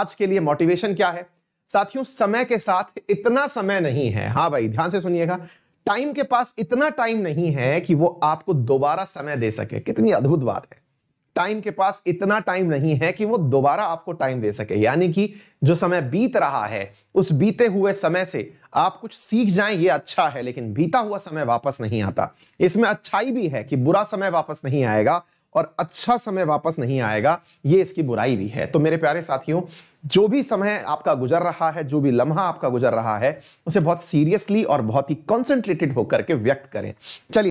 आज के लिए मोटिवेशन क्या है साथियों समय के साथ इतना समय नहीं है हाँ भाई ध्यान से सुनिएगा टाइम के पास इतना टाइम नहीं है कि वो आपको दोबारा समय दे सके कितनी अद्भुत बात है टाइम के पास इतना टाइम नहीं है कि वो दोबारा आपको टाइम दे सके यानी कि जो समय बीत रहा है उस बीते हुए समय से आप कुछ सीख जाएं ये अच्छा है लेकिन बीता हुआ समय वापस नहीं आता इसमें अच्छाई भी है कि बुरा समय वापस नहीं आएगा और अच्छा समय वापस नहीं आएगा ये इसकी बुराई भी है तो मेरे प्यारे साथियों जो भी समय आपका गुजर रहा है जो भी लम्हा आपका गुजर रहा है उसे बहुत सीरियसली और बहुत ही कॉन्सेंट्रेटेड होकर के व्यक्त करें चलिए